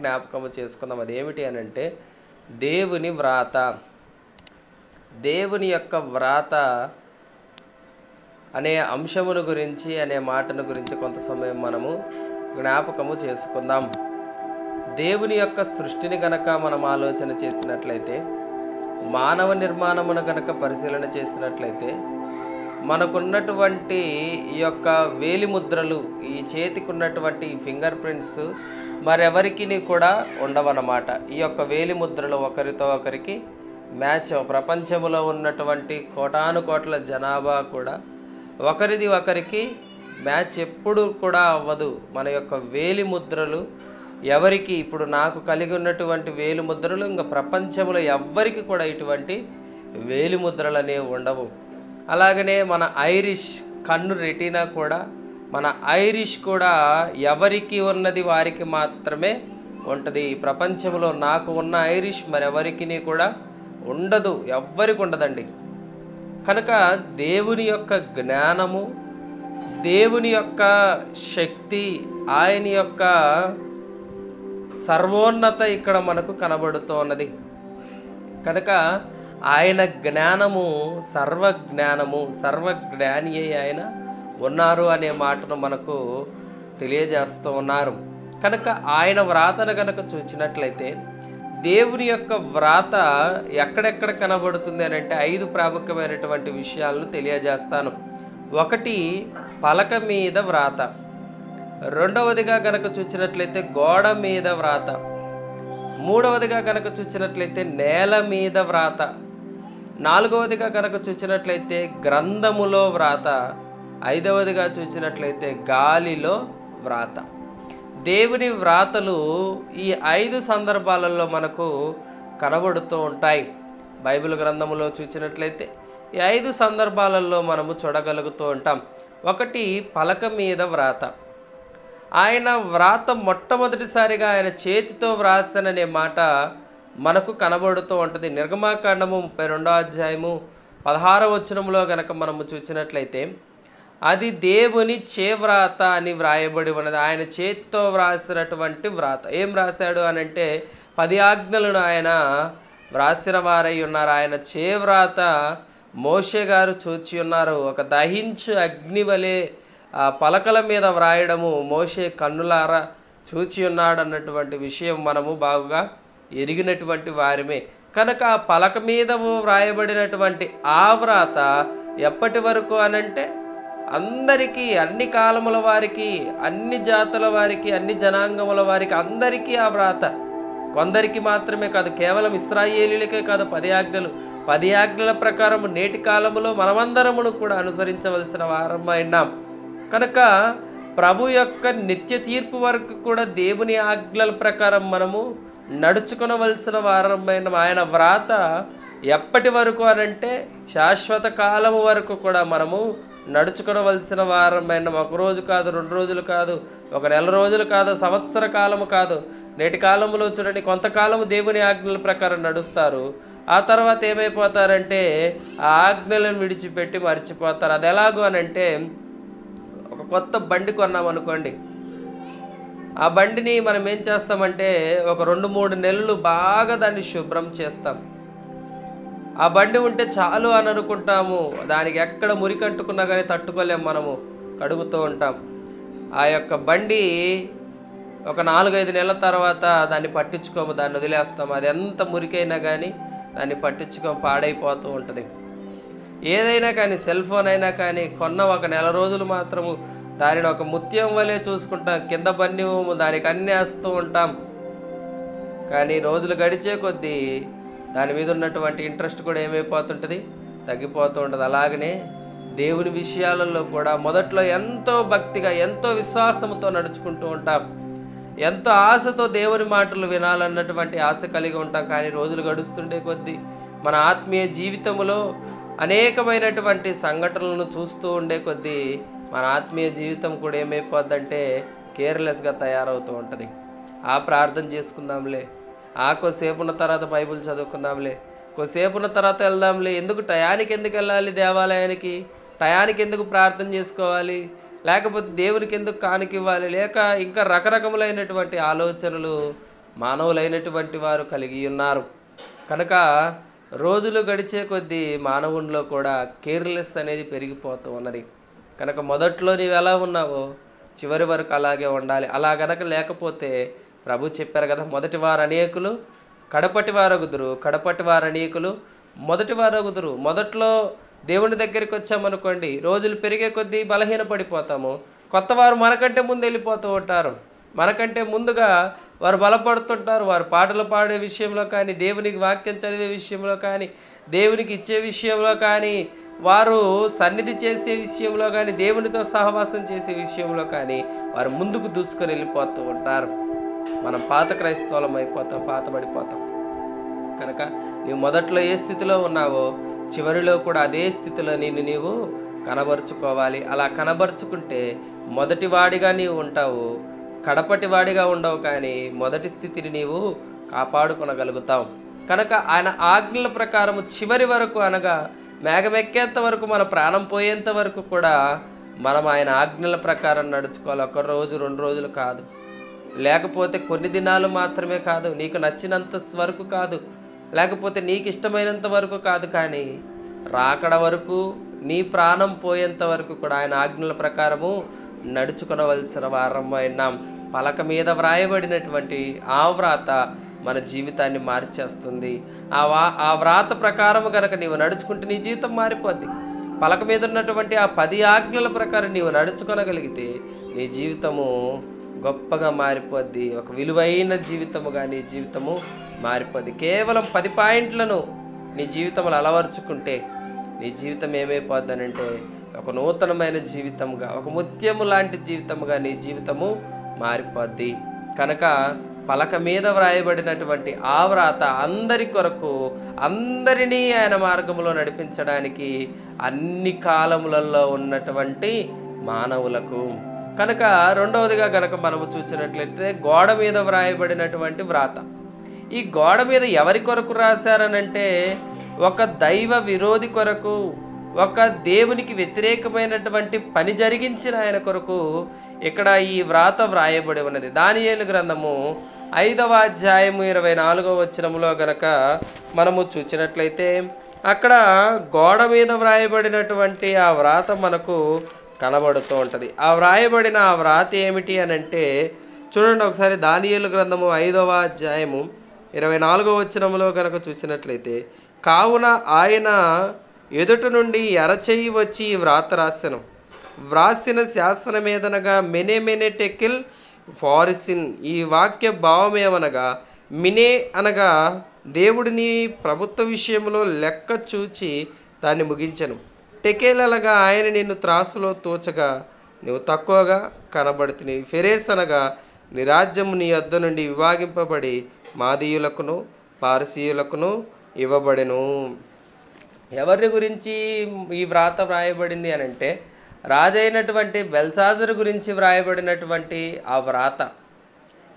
జ్ఞాపకము చేసుకుందాం అదేమిటి అని అంటే దేవుని వ్రాత దేవుని యొక్క వ్రాత అనే అంశమును గురించి అనే మాటను గురించి కొంత సమయం మనము జ్ఞాపకము చేసుకుందాం దేవుని యొక్క సృష్టిని గనక మనం ఆలోచన చేసినట్లయితే మానవ నిర్మాణమును గనక పరిశీలన చేసినట్లయితే మనకున్నటువంటి ఈ యొక్క వేలిముద్రలు ఈ చేతికి ఉన్నటువంటి ఫింగర్ ప్రింట్స్ మరెవరికి కూడా ఉండవన్నమాట ఈ యొక్క వేలి ముద్రలు ఒకరితో ఒకరికి మ్యాచ్ ప్రపంచంలో ఉన్నటువంటి కోటాను కోట్ల జనాభా కూడా ఒకరిది ఒకరికి మ్యాచ్ ఎప్పుడు కూడా అవ్వదు మన యొక్క వేలి ముద్రలు ఎవరికి ఇప్పుడు నాకు కలిగి ఉన్నటువంటి వేలు ముద్రలు ఇంకా ప్రపంచంలో ఎవ్వరికి కూడా ఇటువంటి వేలి ముద్రలు అనేవి ఉండవు అలాగనే మన ఐరిష్ కన్ను రెటీనా కూడా మన ఐరిష్ కూడా ఎవరికి ఉన్నది వారికి మాత్రమే ఉంటుంది ప్రపంచంలో నాకు ఉన్న ఐరిష్ మరెవరికి కూడా ఉండదు ఎవ్వరికి ఉండదండి కనుక దేవుని యొక్క జ్ఞానము దేవుని యొక్క శక్తి ఆయన యొక్క సర్వోన్నత ఇక్కడ మనకు కనబడుతోన్నది కనుక ఆయన జ్ఞానము సర్వజ్ఞానము సర్వజ్ఞాని ఆయన ఉన్నారు అనే మాటను మనకు తెలియజేస్తూ ఉన్నారు కనుక ఆయన వ్రాతను కనుక చూసినట్లయితే దేవుని యొక్క వ్రాత ఎక్కడెక్కడ కనబడుతుంది అని అంటే ఐదు ప్రాముఖ్యమైనటువంటి విషయాలను తెలియజేస్తాను ఒకటి పలక మీద వ్రాత రెండవదిగా కనుక చూసినట్లయితే గోడ మీద వ్రాత మూడవదిగా కనుక చూసినట్లయితే నేల మీద వ్రాత నాలుగవదిగా కనుక చూసినట్లయితే గ్రంథములో వ్రాత ఐదవదిగా చూసినట్లయితే గాలిలో వ్రాత దేవుని వ్రాతలు ఈ ఐదు సందర్భాలలో మనకు కనబడుతూ ఉంటాయి బైబిల్ గ్రంథంలో చూసినట్లయితే ఈ ఐదు సందర్భాలలో మనము చూడగలుగుతూ ఉంటాం ఒకటి పలక మీద వ్రాత ఆయన వ్రాత మొట్టమొదటిసారిగా ఆయన చేతితో వ్రాస్తాననే మాట మనకు కనబడుతూ ఉంటుంది నిర్గమాకాండము ముప్పై రెండో అధ్యాయము పదహారవచనంలో గనక మనము చూసినట్లయితే అది దేవుని చేవ్రాత అని వ్రాయబడి ఉన్నది ఆయన చేతితో వ్రాసినటువంటి వ్రాత ఏం రాశాడు అనంటే పది ఆజ్ఞలను ఆయన వ్రాసిన వారై ఉన్నారు ఆయన చేవ్రాత మోషే గారు చూచి ఉన్నారు ఒక దహించు అగ్ని వలె పలకల మీద వ్రాయడము మోషే కన్నులార చూచి ఉన్నాడు అన్నటువంటి విషయం మనము బాగుగా ఎరిగినటువంటి వారిమే కనుక ఆ పలక మీద వ్రాయబడినటువంటి ఆ వ్రాత ఎప్పటి వరకు అనంటే అందరికీ అన్ని కాలముల వారికి అన్ని జాతుల వారికి అన్ని జనాంగముల వారికి అందరికీ ఆ వ్రాత కొందరికి మాత్రమే కాదు కేవలం ఇస్రాయేలీలకే కాదు పది ఆజ్ఞలు పది ఆజ్ఞల ప్రకారం నేటి కాలంలో మనమందరమును కూడా అనుసరించవలసిన అయినాం కనుక ప్రభు యొక్క నిత్య తీర్పు వరకు కూడా దేవుని ఆజ్ఞల ప్రకారం మనము నడుచుకునవలసిన వారమైన ఆయన వ్రాత ఎప్పటి వరకు అనంటే శాశ్వత కాలము వరకు కూడా మనము నడుచుకోవలసిన వారమైన ఒక రోజు కాదు రెండు రోజులు కాదు ఒక నెల రోజులు కాదు సంవత్సర కాలము కాదు నేటి కాలంలో చూడండి కొంతకాలము దేవుని ఆజ్ఞల ప్రకారం నడుస్తారు ఆ తర్వాత ఏమైపోతారంటే ఆ ఆజ్ఞలను విడిచిపెట్టి మర్చిపోతారు అది ఎలాగో అని అంటే ఒక కొత్త బండి కొన్నాం అనుకోండి ఆ బండిని మనం ఏం చేస్తామంటే ఒక రెండు మూడు నెలలు బాగా దాన్ని శుభ్రం చేస్తాం ఆ బండి ఉంటే చాలు అని అనుకుంటాము దానికి ఎక్కడ మురికి అంటుకున్నా కానీ తట్టుకోలేము మనము కడుగుతూ ఉంటాం ఆ యొక్క బండి ఒక నాలుగైదు నెలల తర్వాత దాన్ని పట్టించుకోము దాన్ని వదిలేస్తాము అది ఎంత మురికైనా కానీ దాన్ని పట్టించుకోము పాడైపోతూ ఉంటుంది ఏదైనా కానీ సెల్ ఫోన్ అయినా కానీ కొన్న ఒక నెల రోజులు మాత్రము దానిని ఒక ముత్యం వలె చూసుకుంటాం కింద బండి దానికి అన్నీ వస్తూ ఉంటాం కానీ రోజులు గడిచే కొద్దీ దాని మీద ఉన్నటువంటి ఇంట్రెస్ట్ కూడా ఏమైపోతుంటుంది తగ్గిపోతూ ఉంటుంది అలాగనే దేవుని విషయాలలో కూడా మొదట్లో ఎంతో భక్తిగా ఎంతో విశ్వాసంతో నడుచుకుంటూ ఉంటాం ఎంతో ఆశతో దేవుని మాటలు వినాలన్నటువంటి ఆశ కలిగి ఉంటాం కానీ రోజులు గడుస్తుండే కొద్దీ మన ఆత్మీయ జీవితంలో అనేకమైనటువంటి సంఘటనలను చూస్తూ ఉండే కొద్దీ మన ఆత్మీయ జీవితం కూడా ఏమైపోద్దంటే కేర్లెస్గా తయారవుతూ ఉంటుంది ఆ ప్రార్థన చేసుకుందాంలే ఆ కొద్దిసేపు ఉన్న తర్వాత బైబుల్ చదువుకుందాంలే కొద్దిసేపు ఉన్న తర్వాత వెళ్దాంలే ఎందుకు టయానికి ఎందుకు వెళ్ళాలి దేవాలయానికి టయానికి ఎందుకు ప్రార్థన చేసుకోవాలి లేకపోతే దేవునికి ఎందుకు కానుకివ్వాలి లేక ఇంకా రకరకములైనటువంటి ఆలోచనలు మానవులైనటువంటి వారు కలిగి ఉన్నారు కనుక రోజులు గడిచే కొద్దీ మానవునిలో కూడా కేర్లెస్ అనేది పెరిగిపోతూ ఉన్నది కనుక మొదట్లో నీవు ఎలా ఉన్నావో చివరి వరకు అలాగే ఉండాలి అలా గనక లేకపోతే ప్రభు చెప్పారు కదా మొదటి వారు అనేకులు కడపటి వారగుదురు కడపటి వారు అనేకులు మొదటి వారగుదురు మొదట్లో దేవుని దగ్గరికి వచ్చామనుకోండి రోజులు పెరిగే కొద్దీ బలహీన పడిపోతాము కొత్త వారు మనకంటే ముందు వెళ్ళిపోతూ ఉంటారు మనకంటే ముందుగా వారు బలపడుతుంటారు వారు పాటలు పాడే విషయంలో కానీ దేవునికి వాక్యం చదివే విషయంలో కానీ దేవునికి ఇచ్చే విషయంలో కానీ వారు సన్నిధి చేసే విషయంలో కానీ దేవునితో సహవాసం చేసే విషయంలో కానీ వారు ముందుకు దూసుకొని వెళ్ళిపోతూ ఉంటారు మనం పాత క్రైస్తవులం అయిపోతాం పాతబడిపోతాం కనుక నీవు మొదట్లో ఏ స్థితిలో ఉన్నావో చివరిలో కూడా అదే స్థితిలో నిన్ను నీవు కనబరుచుకోవాలి అలా కనబరుచుకుంటే మొదటి వాడిగా నీవు ఉంటావు కడపటి వాడిగా ఉండవు కానీ మొదటి స్థితిని నీవు కాపాడుకునగలుగుతావు కనుక ఆయన ఆజ్ఞల ప్రకారం చివరి వరకు అనగా మేఘమెక్కేంత వరకు మన ప్రాణం పోయేంత వరకు కూడా మనం ఆయన ఆజ్ఞల ప్రకారం నడుచుకోవాలి ఒక రోజు రెండు రోజులు కాదు లేకపోతే కొన్ని దినాలు మాత్రమే కాదు నీకు నచ్చినంత వరకు కాదు లేకపోతే నీకు ఇష్టమైనంత వరకు కాదు కానీ రాకడ వరకు నీ ప్రాణం పోయేంత వరకు కూడా ఆయన ఆజ్ఞల ప్రకారము నడుచుకునవలసిన వారమైనాం పలక మీద వ్రాయబడినటువంటి ఆ వ్రాత మన జీవితాన్ని మార్చేస్తుంది ఆ వా ఆ వ్రాత ప్రకారం కనుక నీవు నడుచుకుంటే నీ జీవితం మారిపోద్ది పలక మీద ఉన్నటువంటి ఆ పది ఆజ్ఞల ప్రకారం నీవు నడుచుకోనగలిగితే నీ జీవితము గొప్పగా మారిపోద్ది ఒక విలువైన జీవితముగా నీ జీవితము మారిపోద్ది కేవలం పది పాయింట్లను నీ జీవితంలో అలవరుచుకుంటే నీ జీవితం ఏమైపోద్దనంటే ఒక నూతనమైన జీవితంగా ఒక ముత్యము లాంటి జీవితముగా నీ జీవితము మారిపోద్ది కనుక పలక మీద వ్రాయబడినటువంటి ఆ వ్రాత అందరి కొరకు అందరినీ ఆయన మార్గంలో నడిపించడానికి అన్ని కాలములలో ఉన్నటువంటి మానవులకు కనుక రెండవదిగా కనుక మనము చూసినట్లయితే గోడ మీద వ్రాయబడినటువంటి వ్రాత ఈ గోడ మీద ఎవరి కొరకు రాశారనంటే ఒక దైవ విరోధి కొరకు ఒక దేవునికి వ్యతిరేకమైనటువంటి పని జరిగించిన ఆయన కొరకు ఇక్కడ ఈ వ్రాత వ్రాయబడి ఉన్నది దానియేలు గ్రంథము ఐదవ అధ్యాయము ఇరవై నాలుగవ వచనంలో గనక మనము చూసినట్లయితే అక్కడ గోడ మీద వ్రాయబడినటువంటి ఆ వ్రాత మనకు కనబడుతూ ఉంటుంది ఆ వ్రాయబడిన ఆ వ్రాత ఏమిటి అని అంటే చూడండి ఒకసారి దానియలు గ్రంథము ఐదవ అధ్యాయము ఇరవై నాలుగవ వచ్చినములో కనుక చూసినట్లయితే కావున ఆయన ఎదుటి నుండి ఎరచేయి వచ్చి వ్రాత రాసను వ్రాసిన శాసన మీదనగా మెనే మెనే టెకిల్ ఫారిసిన్ ఈ వాక్య భావమేమనగా మినే అనగా దేవుడిని ప్రభుత్వ విషయంలో లెక్క చూచి దాన్ని ముగించను టెకేలలగా ఆయన నిన్ను త్రాసులో తోచగా నువ్వు తక్కువగా కనబడుతుంది ఫెరేస్ అనగా నీ రాజ్యము నీ వద్ద నుండి విభాగింపబడి మాదీయులకును పారసీయులకును ఇవ్వబడెను ఎవరి గురించి ఈ వ్రాత వ్రాయబడింది అని అంటే రాజైనటువంటి బెల్సాజర్ గురించి వ్రాయబడినటువంటి ఆ వ్రాత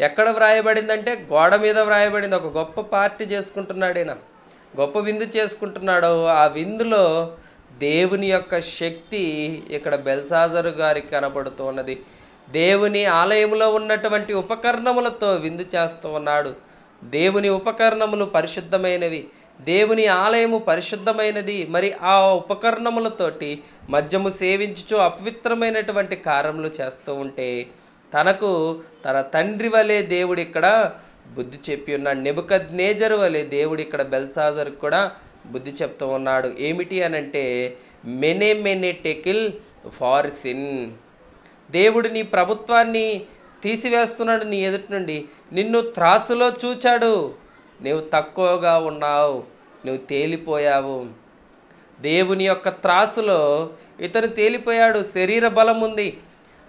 ఎక్కడ వ్రాయబడిందంటే గోడ మీద వ్రాయబడింది ఒక గొప్ప పార్టీ చేసుకుంటున్నాడు ఈయన గొప్ప విందు చేసుకుంటున్నాడు ఆ విందులో దేవుని యొక్క శక్తి ఇక్కడ బెల్సాజరు గారికి కనబడుతున్నది దేవుని ఆలయంలో ఉన్నటువంటి ఉపకరణములతో విందు చేస్తూ ఉన్నాడు దేవుని ఉపకరణములు పరిశుద్ధమైనవి దేవుని ఆలయము పరిశుద్ధమైనది మరి ఆ ఉపకరణములతోటి మద్యము సేవించుచు అపవిత్రమైనటువంటి కార్యములు చేస్తూ ఉంటే తనకు తన తండ్రి వలె దేవుడు ఇక్కడ బుద్ధి చెప్పి ఉన్నాడు నిబుకద్ నేజరు వలె దేవుడు ఇక్కడ బెల్సాజర్ కూడా బుద్ధి చెప్తూ ఉన్నాడు ఏమిటి అంటే మెనే మెనే టెకిల్ ఫార్ సిన్ దేవుడు నీ ప్రభుత్వాన్ని తీసివేస్తున్నాడు నీ ఎదుటి నుండి నిన్ను త్రాసులో చూచాడు నువ్వు తక్కువగా ఉన్నావు నువ్వు తేలిపోయావు దేవుని యొక్క త్రాసులో ఇతను తేలిపోయాడు శరీర బలం ఉంది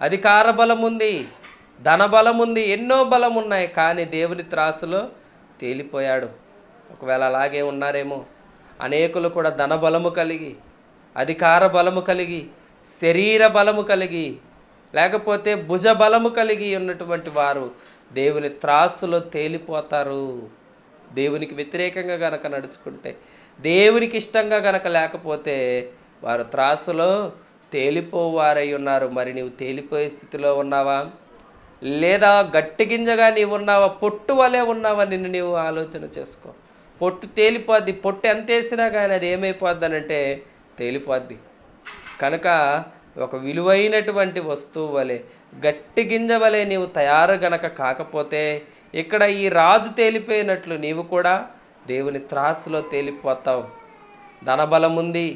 అధికార బలం ఉంది ధన బలం ఉంది ఎన్నో బలం ఉన్నాయి కానీ దేవుని త్రాసులో తేలిపోయాడు ఒకవేళ అలాగే ఉన్నారేమో అనేకులు కూడా ధనబలము కలిగి అధికార బలము కలిగి శరీర బలము కలిగి లేకపోతే భుజ బలము కలిగి ఉన్నటువంటి వారు దేవుని త్రాసులో తేలిపోతారు దేవునికి వ్యతిరేకంగా గనక నడుచుకుంటే దేవునికి ఇష్టంగా గనక లేకపోతే వారు త్రాసులో తేలిపోవారై ఉన్నారు మరి నీవు తేలిపోయే స్థితిలో ఉన్నావా లేదా గట్టి నీవు ఉన్నావా పొట్టు వలె ఉన్నావా నిన్ను నీవు ఆలోచన చేసుకో పొట్టు తేలిపోద్ది పొట్టు ఎంత వేసినా కానీ అది ఏమైపోద్ది అంటే తేలిపోద్ది కనుక ఒక విలువైనటువంటి వస్తువు వలె గట్టి గింజ వలె నీవు తయారు గనక కాకపోతే ఇక్కడ ఈ రాజు తేలిపోయినట్లు నీవు కూడా దేవుని త్రాసులో తేలిపోతావు ధనబలం ఉంది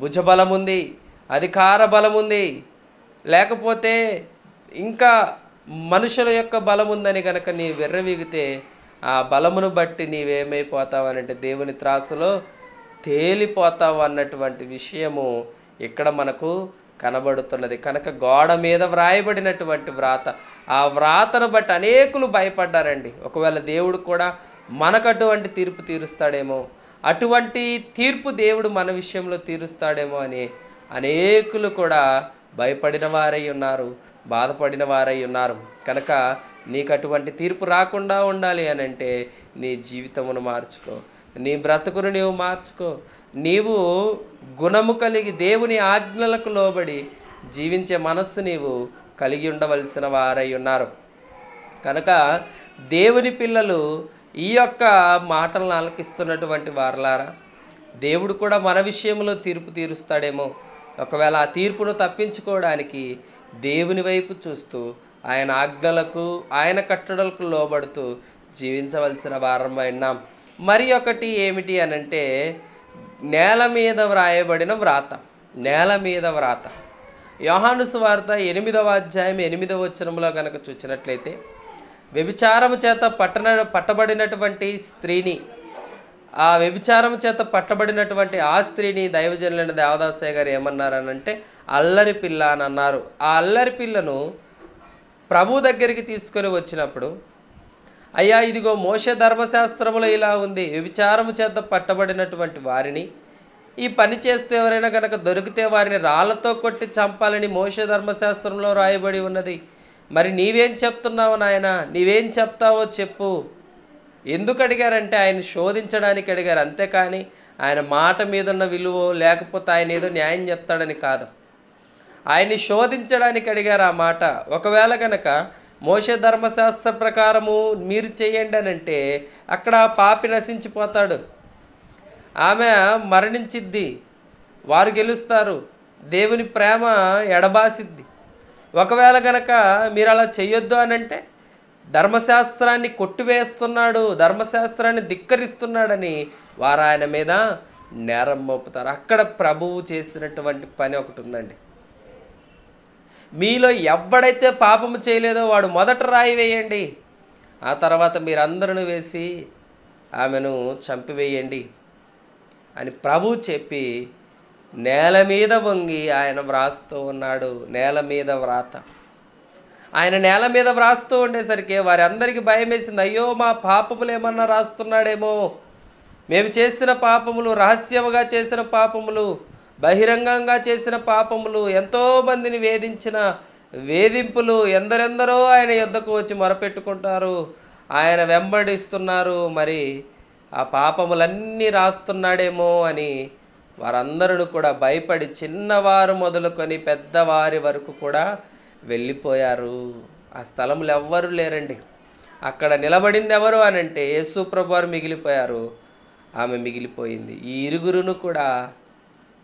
భుజబలం ఉంది అధికార బలం ఉంది లేకపోతే ఇంకా మనుషుల యొక్క బలం ఉందని కనుక నీ వెర్రవీగితే ఆ బలమును బట్టి నీవేమైపోతావు అనంటే దేవుని త్రాసులో తేలిపోతావు అన్నటువంటి విషయము ఇక్కడ మనకు కనబడుతున్నది కనుక గోడ మీద వ్రాయబడినటువంటి వ్రాత ఆ వ్రాతను బట్టి అనేకులు భయపడ్డారండి ఒకవేళ దేవుడు కూడా మనకు అటువంటి తీర్పు తీరుస్తాడేమో అటువంటి తీర్పు దేవుడు మన విషయంలో తీరుస్తాడేమో అని అనేకులు కూడా భయపడిన వారై ఉన్నారు బాధపడిన వారై ఉన్నారు కనుక నీకు అటువంటి తీర్పు రాకుండా ఉండాలి అని అంటే నీ జీవితమును మార్చుకో నీ బ్రతుకును నీవు మార్చుకో నీవు గుణము కలిగి దేవుని ఆజ్ఞలకు లోబడి జీవించే మనస్సు నీవు కలిగి ఉండవలసిన వారై ఉన్నారు కనుక దేవుని పిల్లలు ఈ యొక్క మాటలను ఆలకిస్తున్నటువంటి వారలారా దేవుడు కూడా మన విషయంలో తీర్పు తీరుస్తాడేమో ఒకవేళ ఆ తీర్పును తప్పించుకోవడానికి దేవుని వైపు చూస్తూ ఆయన ఆజ్ఞలకు ఆయన కట్టడలకు లోబడుతూ జీవించవలసిన వారం అయినాం మరి ఒకటి ఏమిటి అనంటే నేల మీద వ్రాయబడిన వ్రాత నేల మీద వ్రాత యోహాను సువార్త ఎనిమిదవ అధ్యాయం ఎనిమిదవ వచ్చనంలో కనుక చూసినట్లయితే వ్యభిచారము చేత పట్టణ పట్టబడినటువంటి స్త్రీని ఆ వ్యభిచారం చేత పట్టబడినటువంటి ఆ స్త్రీని దైవజనులైన దేవదాసయ్య గారు ఏమన్నారనంటే అల్లరి పిల్ల అని అన్నారు ఆ అల్లరి పిల్లను ప్రభు దగ్గరికి తీసుకొని వచ్చినప్పుడు అయ్యా ఇదిగో మోస ధర్మశాస్త్రములో ఇలా ఉంది వ్యభిచారము చేత పట్టబడినటువంటి వారిని ఈ పని చేస్తే ఎవరైనా కనుక దొరికితే వారిని రాళ్లతో కొట్టి చంపాలని మోస ధర్మశాస్త్రంలో రాయబడి ఉన్నది మరి నీవేం చెప్తున్నావు నాయన నీవేం చెప్తావో చెప్పు ఎందుకు అడిగారంటే ఆయన శోధించడానికి అడిగారు అంతేకాని ఆయన మాట మీద ఉన్న విలువ లేకపోతే ఆయన ఏదో న్యాయం చెప్తాడని కాదు ఆయన్ని శోధించడానికి అడిగారు ఆ మాట ఒకవేళ కనుక మోస ధర్మశాస్త్ర ప్రకారము మీరు చేయండి అని అంటే అక్కడ పాపి నశించిపోతాడు ఆమె మరణించిద్ది వారు గెలుస్తారు దేవుని ప్రేమ ఎడబాసిద్ది ఒకవేళ కనుక మీరు అలా చేయొద్దు అనంటే ధర్మశాస్త్రాన్ని కొట్టివేస్తున్నాడు ధర్మశాస్త్రాన్ని ధిక్కరిస్తున్నాడని వారు ఆయన మీద నేరం మోపుతారు అక్కడ ప్రభువు చేసినటువంటి పని ఒకటి ఉందండి మీలో ఎవడైతే పాపము చేయలేదో వాడు మొదట రాయి వేయండి ఆ తర్వాత మీరందరిని వేసి ఆమెను చంపివేయండి అని ప్రభు చెప్పి నేల మీద వంగి ఆయన వ్రాస్తూ ఉన్నాడు నేల మీద వ్రాత ఆయన నేల మీద వ్రాస్తూ ఉండేసరికి వారందరికీ భయం వేసింది అయ్యో మా పాపములు ఏమన్నా రాస్తున్నాడేమో మేము చేసిన పాపములు రహస్యముగా చేసిన పాపములు బహిరంగంగా చేసిన పాపములు ఎంతో మందిని వేధించిన వేధింపులు ఎందరెందరో ఆయన యుద్ధకు వచ్చి మొరపెట్టుకుంటారు ఆయన వెంబడిస్తున్నారు మరి ఆ పాపములన్నీ రాస్తున్నాడేమో అని వారందరూ కూడా భయపడి చిన్నవారు మొదలుకొని పెద్దవారి వరకు కూడా వెళ్ళిపోయారు ఆ స్థలంలో ఎవ్వరూ లేరండి అక్కడ నిలబడింది ఎవరు అని అంటే యేసు ప్రభు మిగిలిపోయారు ఆమె మిగిలిపోయింది ఈ ఇరుగురును కూడా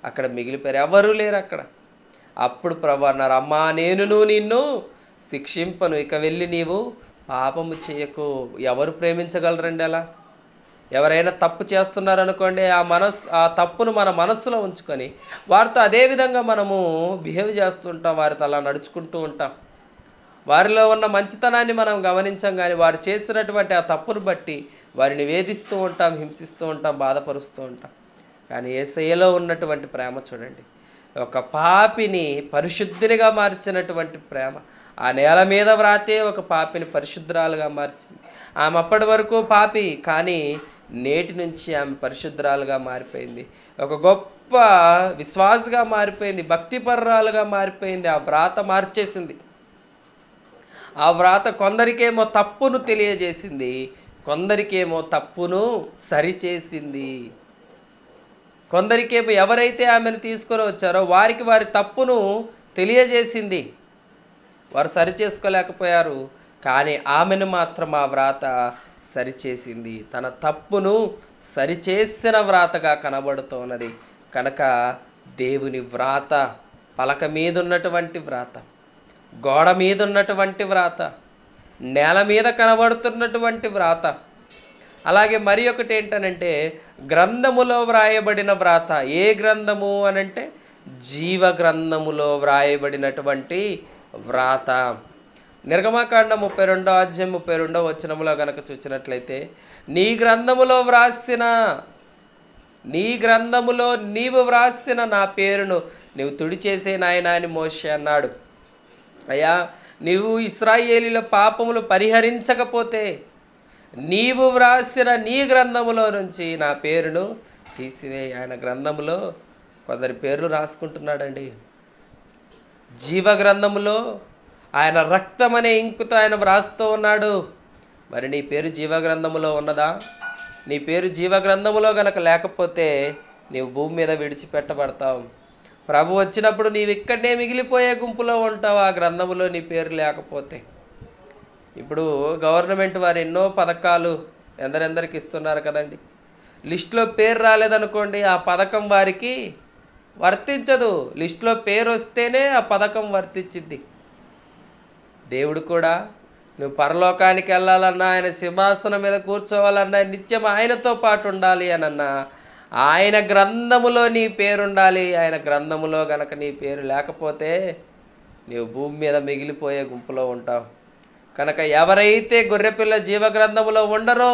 అక్కడ మిగిలిపోయారు ఎవరూ లేరు అక్కడ అప్పుడు ప్రభు అన్నారు అమ్మా నేను నిన్ను శిక్షింపను ఇక వెళ్ళి నీవు పాపము చేయకు ఎవరు ప్రేమించగలరండి అలా ఎవరైనా తప్పు చేస్తున్నారనుకోండి ఆ మనస్ ఆ తప్పును మన మనస్సులో ఉంచుకొని వారితో అదేవిధంగా మనము బిహేవ్ చేస్తుంటాం వారితో అలా నడుచుకుంటూ ఉంటాం వారిలో ఉన్న మంచితనాన్ని మనం గమనించాం కానీ వారు చేసినటువంటి ఆ తప్పును బట్టి వారిని వేధిస్తూ ఉంటాం హింసిస్తూ ఉంటాం బాధపరుస్తూ ఉంటాం కానీ ఏసయ్యలో ఉన్నటువంటి ప్రేమ చూడండి ఒక పాపిని పరిశుద్ధునిగా మార్చినటువంటి ప్రేమ ఆ నేల మీద వ్రాతే ఒక పాపిని పరిశుద్ధరాలుగా మార్చింది ఆమె అప్పటి వరకు పాపి కానీ నేటి నుంచి ఆమె పరిశుద్ధరాలుగా మారిపోయింది ఒక గొప్ప విశ్వాసగా మారిపోయింది పర్రాలుగా మారిపోయింది ఆ వ్రాత మార్చేసింది ఆ వ్రాత కొందరికేమో తప్పును తెలియజేసింది కొందరికేమో తప్పును సరిచేసింది కొందరికేపు ఎవరైతే ఆమెను తీసుకొని వచ్చారో వారికి వారి తప్పును తెలియజేసింది వారు సరిచేసుకోలేకపోయారు కానీ ఆమెను మాత్రం ఆ వ్రాత సరిచేసింది తన తప్పును సరిచేసిన వ్రాతగా కనబడుతున్నది కనుక దేవుని వ్రాత పలక మీద ఉన్నటువంటి వ్రాత గోడ మీద ఉన్నటువంటి వ్రాత నేల మీద కనబడుతున్నటువంటి వ్రాత అలాగే మరి ఒకటి ఏంటనంటే గ్రంథములో వ్రాయబడిన వ్రాత ఏ గ్రంథము అనంటే జీవ గ్రంథములో వ్రాయబడినటువంటి వ్రాత నిర్గమాకాండ ముప్పై రెండో అధ్యాయం ముప్పై రెండో వచనములో గనక చూసినట్లయితే నీ గ్రంథములో వ్రాసిన నీ గ్రంథములో నీవు వ్రాసిన నా పేరును నీవు తుడిచేసే నాయన అని మోషే అన్నాడు అయ్యా నీవు ఇస్రాయేలీల పాపములు పరిహరించకపోతే నీవు వ్రాసిన నీ గ్రంథములో నుంచి నా పేరును తీసివే ఆయన గ్రంథములో కొందరి పేర్లు రాసుకుంటున్నాడండి జీవ గ్రంథములో ఆయన రక్తం అనే ఇంకుతో ఆయన వ్రాస్తూ ఉన్నాడు మరి నీ పేరు జీవ గ్రంథములో ఉన్నదా నీ పేరు జీవ గ్రంథములో గనక లేకపోతే నీవు భూమి మీద విడిచిపెట్టబడతావు ప్రభు వచ్చినప్పుడు నీవు ఇక్కడనే మిగిలిపోయే గుంపులో ఉంటావు ఆ గ్రంథములో నీ పేరు లేకపోతే ఇప్పుడు గవర్నమెంట్ వారు ఎన్నో పథకాలు ఎందరెందరికి ఇస్తున్నారు కదండి లిస్టులో పేరు రాలేదనుకోండి ఆ పథకం వారికి వర్తించదు లిస్టులో పేరు వస్తేనే ఆ పథకం వర్తించింది దేవుడు కూడా నువ్వు పరలోకానికి వెళ్ళాలన్నా ఆయన సింహాసనం మీద కూర్చోవాలన్నా నిత్యం ఆయనతో పాటు ఉండాలి అనన్నా ఆయన గ్రంథములో నీ పేరుండాలి ఆయన గ్రంథములో గనక నీ పేరు లేకపోతే నీవు భూమి మీద మిగిలిపోయే గుంపులో ఉంటావు కనుక ఎవరైతే గొర్రెపిల్ల జీవగ్రంథములో ఉండరో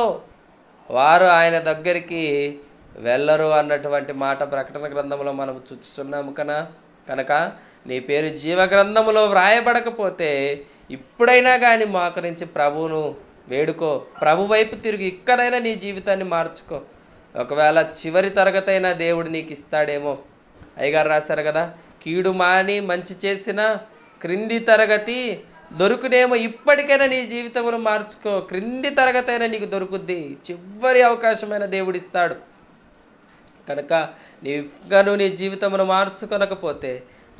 వారు ఆయన దగ్గరికి వెళ్ళరు అన్నటువంటి మాట ప్రకటన గ్రంథంలో మనం చూస్తున్నాము కన కనుక నీ పేరు జీవగ్రంథములో వ్రాయబడకపోతే ఇప్పుడైనా కానీ మాకు నుంచి ప్రభువును వేడుకో ప్రభు వైపు తిరిగి ఇక్కడైనా నీ జీవితాన్ని మార్చుకో ఒకవేళ చివరి అయినా దేవుడు నీకు ఇస్తాడేమో అయ్యగారు రాశారు కదా కీడు మాని మంచి చేసిన క్రింది తరగతి దొరుకునేమో ఇప్పటికైనా నీ జీవితమును మార్చుకో క్రింది అయినా నీకు దొరుకుద్ది చివరి అవకాశమైన దేవుడిస్తాడు కనుక నీ గను నీ జీవితమును మార్చుకొనకపోతే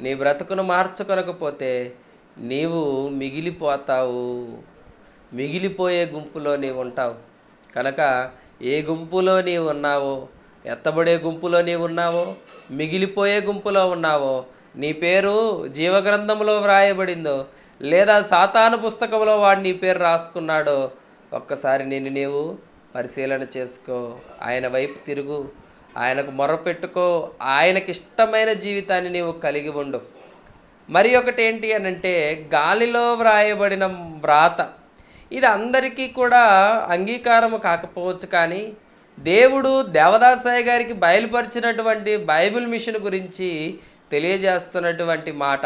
నీ బ్రతుకును మార్చుకొనకపోతే నీవు మిగిలిపోతావు మిగిలిపోయే గుంపులో నీవు ఉంటావు కనుక ఏ గుంపులో నీవు ఉన్నావో ఎత్తబడే గుంపులో నీవు ఉన్నావో మిగిలిపోయే గుంపులో ఉన్నావో నీ పేరు జీవగ్రంథంలో వ్రాయబడిందో లేదా సాతాను పుస్తకంలో వాడు నీ పేరు రాసుకున్నాడో ఒక్కసారి నిన్ను నీవు పరిశీలన చేసుకో ఆయన వైపు తిరుగు ఆయనకు మొరపెట్టుకో ఆయనకిష్టమైన జీవితాన్ని నీవు కలిగి ఉండు మరి ఒకటి ఏంటి అని అంటే గాలిలో వ్రాయబడిన వ్రాత ఇది అందరికీ కూడా అంగీకారము కాకపోవచ్చు కానీ దేవుడు దేవదాసాయి గారికి బయలుపరిచినటువంటి బైబిల్ మిషన్ గురించి తెలియజేస్తున్నటువంటి మాట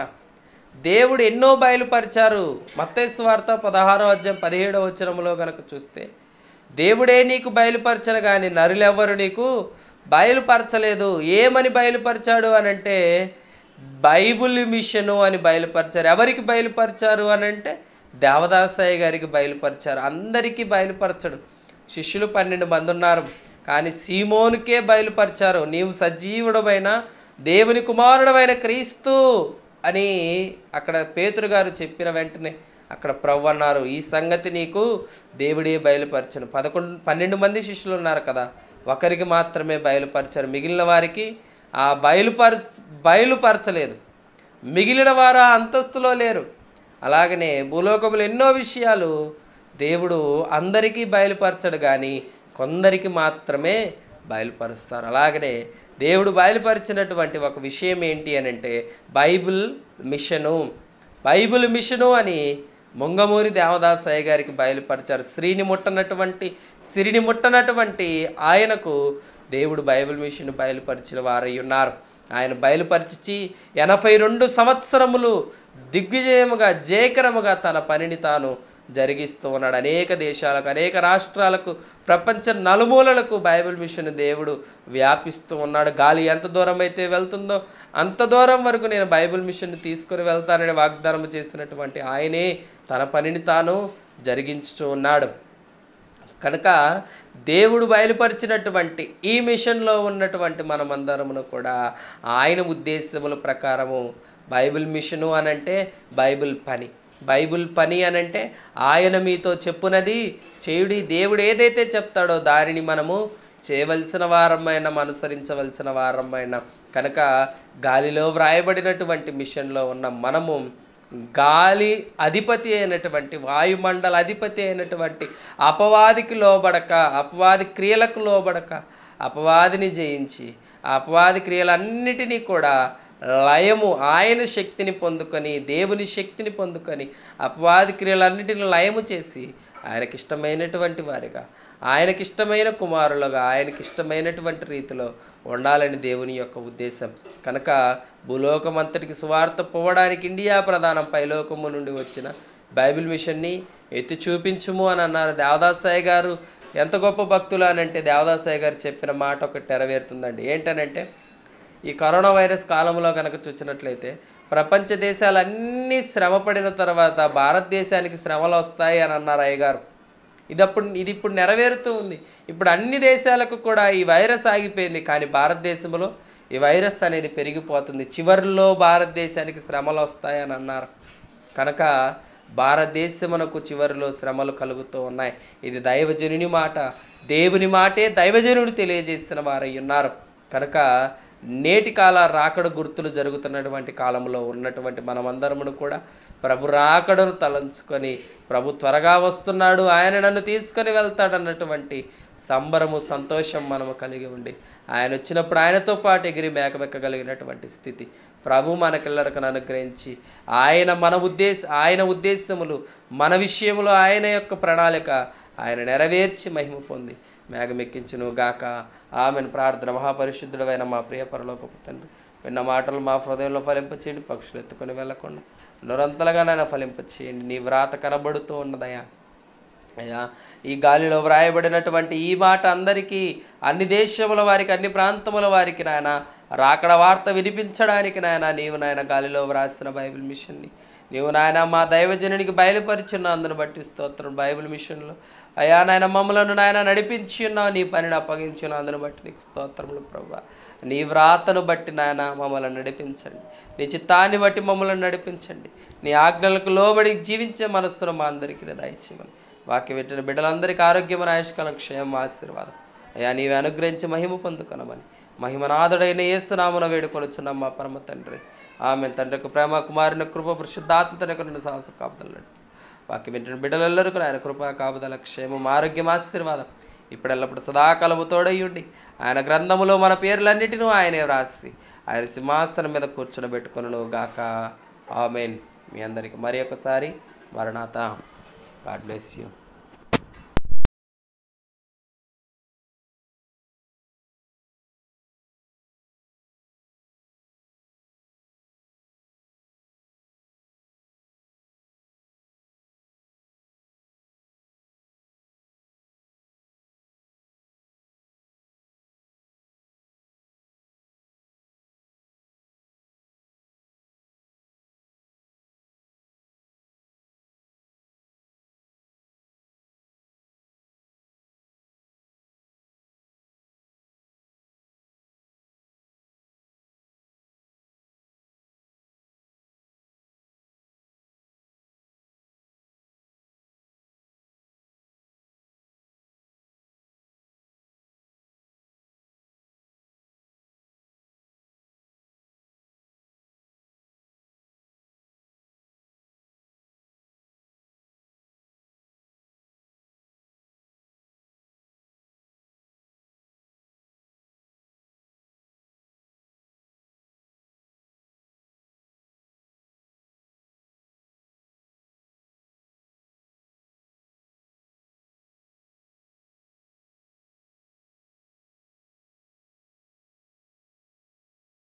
దేవుడు ఎన్నో బయలుపరిచారు మత్తేశ్వార్త పదహారో అధ్యాయం పదిహేడో వచనంలో గనక చూస్తే దేవుడే నీకు బయలుపరచను కానీ నరులెవ్వరు నీకు బయలుపరచలేదు ఏమని బయలుపరిచాడు అని అంటే బైబుల్ మిషను అని బయలుపరిచారు ఎవరికి బయలుపరిచారు అని అంటే దేవదాసాయి గారికి బయలుపరిచారు అందరికీ బయలుపరచడు శిష్యులు పన్నెండు మంది ఉన్నారు కానీ సీమోనుకే బయలుపరిచారు నీవు సజీవుడమైన దేవుని కుమారుడమైన క్రీస్తు అని అక్కడ పేతురు గారు చెప్పిన వెంటనే అక్కడ ప్రభు అన్నారు ఈ సంగతి నీకు దేవుడే బయలుపరచను పదకొండు పన్నెండు మంది శిష్యులు ఉన్నారు కదా ఒకరికి మాత్రమే బయలుపరచారు మిగిలిన వారికి ఆ బయలుపర బయలుపరచలేదు మిగిలిన వారు ఆ అంతస్తులో లేరు అలాగనే భూలోకములు ఎన్నో విషయాలు దేవుడు అందరికీ బయలుపరచడు కానీ కొందరికి మాత్రమే బయలుపరుస్తారు అలాగనే దేవుడు బయలుపరిచినటువంటి ఒక విషయం ఏంటి అని అంటే బైబిల్ మిషను బైబిల్ మిషను అని ముంగమూరి దేవదాసయ్య గారికి బయలుపరిచారు స్త్రీని ముట్టనటువంటి సిరిని ముట్టనటువంటి ఆయనకు దేవుడు బైబిల్ మిషన్ బయలుపరిచిన వారై ఉన్నారు ఆయన బయలుపరిచి ఎనభై రెండు సంవత్సరములు దిగ్విజయముగా జయకరముగా తన పనిని తాను జరిగిస్తూ ఉన్నాడు అనేక దేశాలకు అనేక రాష్ట్రాలకు ప్రపంచ నలుమూలలకు బైబిల్ మిషన్ దేవుడు వ్యాపిస్తూ ఉన్నాడు గాలి ఎంత దూరం అయితే వెళ్తుందో అంత దూరం వరకు నేను బైబిల్ మిషన్ తీసుకుని వెళ్తానని వాగ్దానం చేసినటువంటి ఆయనే తన పనిని తాను జరిగించుతూ ఉన్నాడు కనుక దేవుడు బయలుపరిచినటువంటి ఈ మిషన్లో ఉన్నటువంటి మనమందరమును కూడా ఆయన ఉద్దేశముల ప్రకారము బైబిల్ మిషను అనంటే బైబిల్ పని బైబుల్ పని అని అంటే ఆయన మీతో చెప్పునది చేయుడి దేవుడు ఏదైతే చెప్తాడో దారిని మనము చేయవలసిన వారమైన అనుసరించవలసిన వారమైన కనుక గాలిలో వ్రాయబడినటువంటి మిషన్లో ఉన్న మనము గాలి అధిపతి అయినటువంటి వాయుమండల అధిపతి అయినటువంటి అపవాదికి లోబడక అపవాది క్రియలకు లోబడక అపవాదిని జయించి అపవాది క్రియలన్నిటినీ కూడా లయము ఆయన శక్తిని పొందుకొని దేవుని శక్తిని పొందుకొని అపవాది క్రియలన్నిటిని లయము చేసి ఆయనకిష్టమైనటువంటి వారిగా ఆయనకిష్టమైన కుమారులుగా ఆయనకిష్టమైనటువంటి రీతిలో ఉండాలని దేవుని యొక్క ఉద్దేశం కనుక భూలోకమంతటికి సువార్త పోవడానికి ఇండియా ప్రధానం పైలోకము నుండి వచ్చిన బైబిల్ మిషన్ని ఎత్తి చూపించుము అని అన్నారు దేవదాసాయి గారు ఎంత గొప్ప భక్తులు అని అంటే దేవదాసాయి గారు చెప్పిన మాట ఒకటి నెరవేరుతుందండి ఏంటనంటే ఈ కరోనా వైరస్ కాలంలో కనుక చూసినట్లయితే ప్రపంచ దేశాలన్నీ శ్రమ పడిన తర్వాత భారతదేశానికి శ్రమలు వస్తాయి అని అన్నారు అయ్యగారు ఇది అప్పుడు ఇది ఇప్పుడు నెరవేరుతూ ఉంది ఇప్పుడు అన్ని దేశాలకు కూడా ఈ వైరస్ ఆగిపోయింది కానీ భారతదేశంలో ఈ వైరస్ అనేది పెరిగిపోతుంది చివరిలో భారతదేశానికి శ్రమలు వస్తాయని అన్నారు కనుక భారతదేశమునకు చివరిలో శ్రమలు కలుగుతూ ఉన్నాయి ఇది దైవజనుని మాట దేవుని మాటే దైవజనుడు తెలియజేసిన వారై ఉన్నారు కనుక నేటి కాల రాకడ గుర్తులు జరుగుతున్నటువంటి కాలంలో ఉన్నటువంటి మనమందరమును కూడా ప్రభు రాకడను తలంచుకొని ప్రభు త్వరగా వస్తున్నాడు ఆయన నన్ను తీసుకొని వెళ్తాడన్నటువంటి సంబరము సంతోషం మనము కలిగి ఉండి ఆయన వచ్చినప్పుడు ఆయనతో పాటు ఎగిరి మేకమెక్కగలిగినటువంటి స్థితి ప్రభు మనకెల్లరికను అనుగ్రహించి ఆయన మన ఉద్దేశ ఆయన ఉద్దేశములు మన విషయంలో ఆయన యొక్క ప్రణాళిక ఆయన నెరవేర్చి మహిమ పొంది మేఘమెక్కించును గాక ఆమెను ప్రార్థన మహాపరిశుద్ధుడమైన మా ప్రియ పరలోకపు తండ్రి విన్న మాటలు మా హృదయంలో ఫలింపచేయండి పక్షులు ఎత్తుకొని వెళ్లకుండా నిరంతరగా నాయన ఫలింపచేయండి నీ వ్రాత కనబడుతూ ఉన్నదయా అయ్యా ఈ గాలిలో వ్రాయబడినటువంటి ఈ మాట అందరికీ అన్ని దేశముల వారికి అన్ని ప్రాంతముల వారికి నాయన రాకడ వార్త వినిపించడానికి నాయన నీవు నాయన గాలిలో వ్రాసిన బైబిల్ మిషన్ని నీవు నాయన మా దైవజనునికి బయలుపరిచిన అందును బట్టి స్తోత్రం బైబిల్ మిషన్లో అయ్యా నాయన మమ్మలను నాయన ఉన్నావు నీ పనిని అప్పగించున్నావు అందును బట్టి నీకు స్తోత్రములు ప్రభా నీ వ్రాతను బట్టి నాయన మమ్మల్ని నడిపించండి నీ చిత్తాన్ని బట్టి మమ్మల్ని నడిపించండి నీ ఆజ్ఞలకు లోబడి జీవించే మనస్సును మా అందరికీ దయచేయమని వాక్య పెట్టిన బిడ్డలందరికీ ఆరోగ్యమైన ఆయుష్కాలం క్షేమం ఆశీర్వాదం అయ్యా నీవి అనుగ్రహించి మహిమ పొందుకునమని మహిమనాథుడైన ఏసునామున వేడుకొనుచున్నాం మా పరమ తండ్రి ఆమె తండ్రికి ప్రేమ కుమారుని కృప పరిశుద్ధాత్మ తనకు రెండు సాహస కాపుతున్నాడు వాక్య వింటున్న బిడ్డలెల్లరూ కూడా ఆయన కృపా కాపుదల క్షేమం ఆరోగ్యం ఆశీర్వాదం ఇప్పుడెల్లప్పుడు సదాకాలము తోడయ్యుండి ఆయన గ్రంథములో మన పేర్లన్నిటినూ ఆయనే వ్రాసి ఆయన సింహాసనం మీద కూర్చునబెట్టుకును గాక ఆమెన్ మీ అందరికి మరి ఒకసారి మరణాత గాడ్ బ్లెస్ యూ